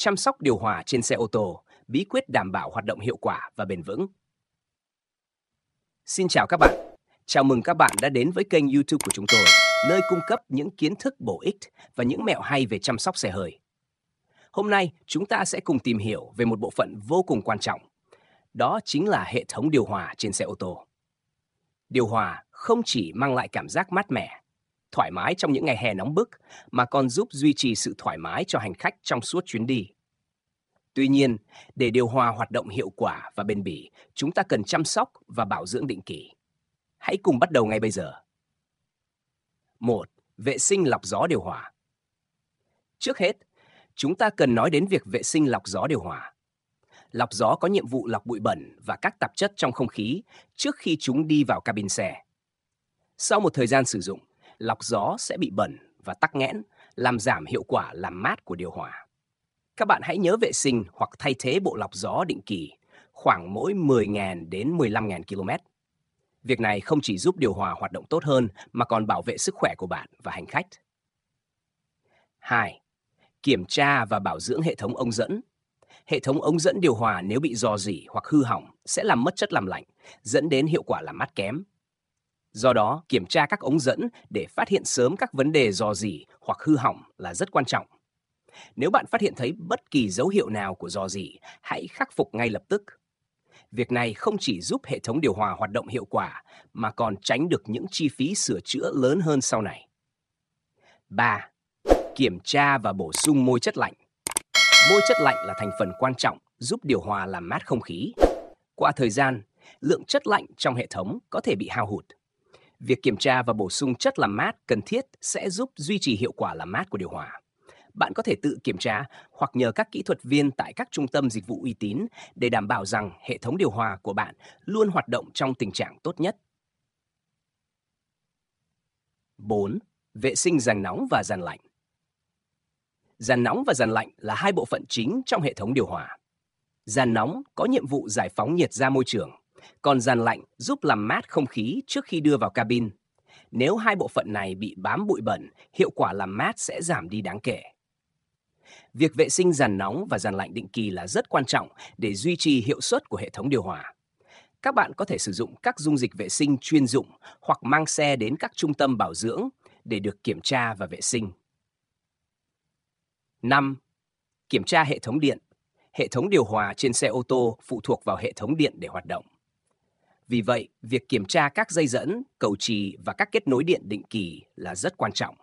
chăm sóc điều hòa trên xe ô tô, bí quyết đảm bảo hoạt động hiệu quả và bền vững. Xin chào các bạn. Chào mừng các bạn đã đến với kênh YouTube của chúng tôi, nơi cung cấp những kiến thức bổ ích và những mẹo hay về chăm sóc xe hơi. Hôm nay, chúng ta sẽ cùng tìm hiểu về một bộ phận vô cùng quan trọng. Đó chính là hệ thống điều hòa trên xe ô tô. Điều hòa không chỉ mang lại cảm giác mát mẻ thoải mái trong những ngày hè nóng bức mà còn giúp duy trì sự thoải mái cho hành khách trong suốt chuyến đi. Tuy nhiên, để điều hòa hoạt động hiệu quả và bền bỉ, chúng ta cần chăm sóc và bảo dưỡng định kỳ. Hãy cùng bắt đầu ngay bây giờ. 1. Vệ sinh lọc gió điều hòa. Trước hết, chúng ta cần nói đến việc vệ sinh lọc gió điều hòa. Lọc gió có nhiệm vụ lọc bụi bẩn và các tạp chất trong không khí trước khi chúng đi vào cabin xe. Sau một thời gian sử dụng, lọc gió sẽ bị bẩn và tắc nghẽn, làm giảm hiệu quả làm mát của điều hòa. Các bạn hãy nhớ vệ sinh hoặc thay thế bộ lọc gió định kỳ khoảng mỗi 10.000 đến 15.000 km. Việc này không chỉ giúp điều hòa hoạt động tốt hơn mà còn bảo vệ sức khỏe của bạn và hành khách. 2. Kiểm tra và bảo dưỡng hệ thống ống dẫn. Hệ thống ống dẫn điều hòa nếu bị rò rỉ hoặc hư hỏng sẽ làm mất chất làm lạnh, dẫn đến hiệu quả làm mát kém, Do đó, kiểm tra các ống dẫn để phát hiện sớm các vấn đề dò dỉ hoặc hư hỏng là rất quan trọng. Nếu bạn phát hiện thấy bất kỳ dấu hiệu nào của dò dỉ, hãy khắc phục ngay lập tức. Việc này không chỉ giúp hệ thống điều hòa hoạt động hiệu quả mà còn tránh được những chi phí sửa chữa lớn hơn sau này. 3. Kiểm tra và bổ sung môi chất lạnh. Môi chất lạnh là thành phần quan trọng giúp điều hòa làm mát không khí. Qua thời gian, lượng chất lạnh trong hệ thống có thể bị hao hụt Việc kiểm tra và bổ sung chất làm mát cần thiết sẽ giúp duy trì hiệu quả làm mát của điều hòa. Bạn có thể tự kiểm tra hoặc nhờ các kỹ thuật viên tại các trung tâm dịch vụ uy tín để đảm bảo rằng hệ thống điều hòa của bạn luôn hoạt động trong tình trạng tốt nhất. 4. Vệ sinh dàn nóng và dàn lạnh. dàn nóng và dàn lạnh là hai bộ phận chính trong hệ thống điều hòa. dàn nóng có nhiệm vụ giải phóng nhiệt ra môi trường còn dàn lạnh giúp làm mát không khí trước khi đưa vào cabin. Nếu hai bộ phận này bị bám bụi bẩn, hiệu quả làm mát sẽ giảm đi đáng kể. Việc vệ sinh dàn nóng và dàn lạnh định kỳ là rất quan trọng để duy trì hiệu suất của hệ thống điều hòa. Các bạn có thể sử dụng các dung dịch vệ sinh chuyên dụng hoặc mang xe đến các trung tâm bảo dưỡng để được kiểm tra và vệ sinh. 5. Kiểm tra hệ thống điện. Hệ thống điều hòa trên xe ô tô phụ thuộc vào hệ thống điện để hoạt động. Vì vậy, việc kiểm tra các dây dẫn, cầu trì và các kết nối điện định kỳ là rất quan trọng.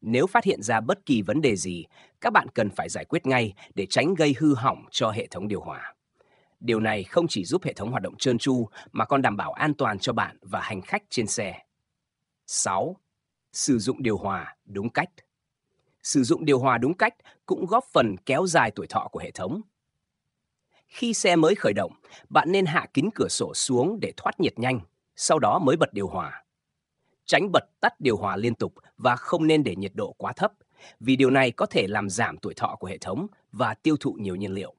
Nếu phát hiện ra bất kỳ vấn đề gì, các bạn cần phải giải quyết ngay để tránh gây hư hỏng cho hệ thống điều hòa. Điều này không chỉ giúp hệ thống hoạt động trơn tru mà còn đảm bảo an toàn cho bạn và hành khách trên xe. 6. Sử dụng điều hòa đúng cách. Sử dụng điều hòa đúng cách cũng góp phần kéo dài tuổi thọ của hệ thống khi xe mới khởi động, bạn nên hạ kính cửa sổ xuống để thoát nhiệt nhanh, sau đó mới bật điều hòa. Tránh bật tắt điều hòa liên tục và không nên để nhiệt độ quá thấp, vì điều này có thể làm giảm tuổi thọ của hệ thống và tiêu thụ nhiều nhiên liệu.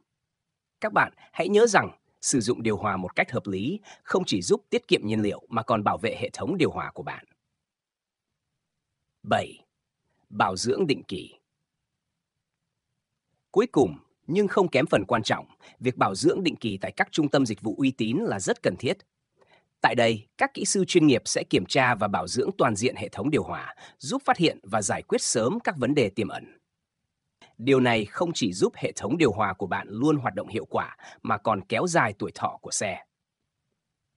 Các bạn hãy nhớ rằng sử dụng điều hòa một cách hợp lý không chỉ giúp tiết kiệm nhiên liệu mà còn bảo vệ hệ thống điều hòa của bạn. 7. Bảo dưỡng định kỳ. Cuối cùng, nhưng không kém phần quan trọng, việc bảo dưỡng định kỳ tại các trung tâm dịch vụ uy tín là rất cần thiết. Tại đây, các kỹ sư chuyên nghiệp sẽ kiểm tra và bảo dưỡng toàn diện hệ thống điều hòa, giúp phát hiện và giải quyết sớm các vấn đề tiềm ẩn. Điều này không chỉ giúp hệ thống điều hòa của bạn luôn hoạt động hiệu quả mà còn kéo dài tuổi thọ của xe.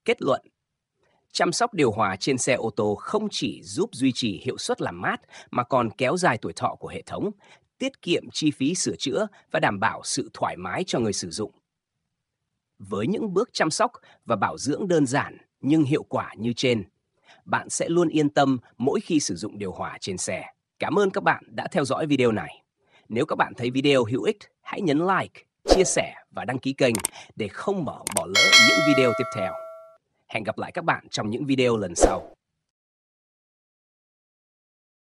Kết luận Chăm sóc điều hòa trên xe ô tô không chỉ giúp duy trì hiệu suất làm mát mà còn kéo dài tuổi thọ của hệ thống, tiết kiệm chi phí sửa chữa và đảm bảo sự thoải mái cho người sử dụng. Với những bước chăm sóc và bảo dưỡng đơn giản nhưng hiệu quả như trên, bạn sẽ luôn yên tâm mỗi khi sử dụng điều hòa trên xe. Cảm ơn các bạn đã theo dõi video này. Nếu các bạn thấy video hữu ích, hãy nhấn like, chia sẻ và đăng ký kênh để không bỏ bỏ lỡ những video tiếp theo. Hẹn gặp lại các bạn trong những video lần sau.